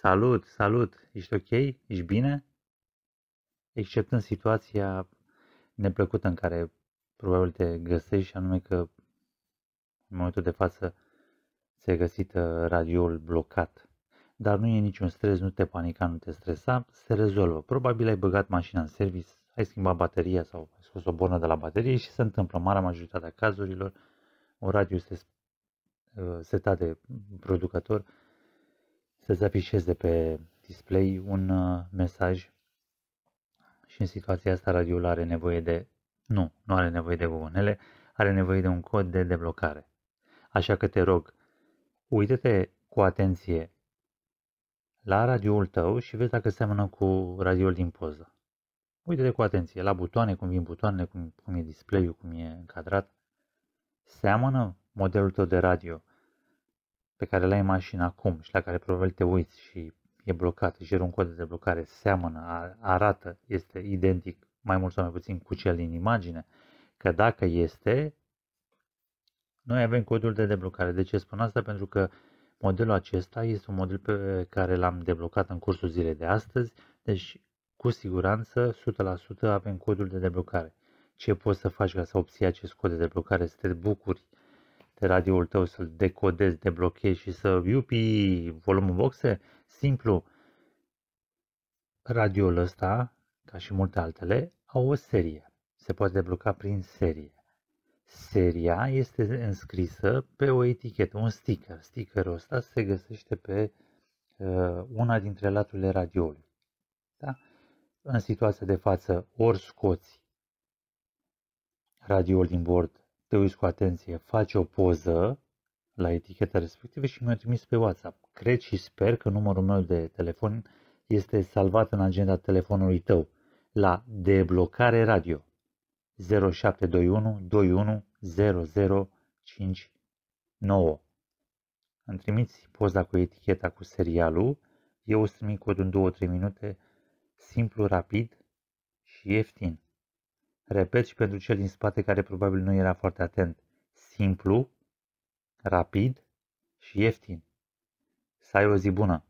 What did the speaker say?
Salut, salut! Ești ok? Ești bine? în situația neplăcută în care probabil te găsești, anume că în momentul de față ți-ai găsit radioul blocat. Dar nu e niciun stres, nu te panica, nu te stresa, se rezolvă. Probabil ai băgat mașina în service, ai schimbat bateria sau ai scos o bornă de la baterie și se întâmplă. Marea majoritatea cazurilor, un radio este uh, setat de producător, să-ți afișeze pe display un uh, mesaj și în situația asta radioul are nevoie de, nu, nu are nevoie de bubonele, are nevoie de un cod de deblocare. Așa că te rog, uită-te cu atenție la radioul tău și vezi dacă seamănă cu radioul din poză. Uită-te cu atenție la butoane, cum vin butoanele, cum, cum e display-ul, cum e încadrat. Seamănă modelul tău de radio pe care le ai în mașină acum și la care probabil te uiți și e blocat și un cod de deblocare, seamănă, arată, este identic mai mult sau mai puțin cu cel din imagine, că dacă este, noi avem codul de deblocare. De ce spun asta? Pentru că modelul acesta este un model pe care l-am deblocat în cursul zilei de astăzi, deci cu siguranță 100% avem codul de deblocare. Ce poți să faci ca să obții acest cod de deblocare? Să te bucuri radioul tău, să-l decodezi, deblochezi și să iupi volumul boxe, simplu, radioul ăsta, ca și multe altele, au o serie. Se poate debloca prin serie. Seria este înscrisă pe o etichetă, un sticker. Stickerul ăsta se găsește pe uh, una dintre laturile radioului. Da? În situația de față, ori scoți radioul din bord te uiți cu atenție, faci o poză la eticheta respectivă și mi-o trimis pe WhatsApp. Cred și sper că numărul meu de telefon este salvat în agenda telefonului tău la deblocare radio 0721 21 Îmi trimiți poza cu eticheta cu serialul, eu să trimit codul în 2-3 minute, simplu, rapid și ieftin. Repet și pentru cel din spate care probabil nu era foarte atent. Simplu, rapid și ieftin. Să ai o zi bună!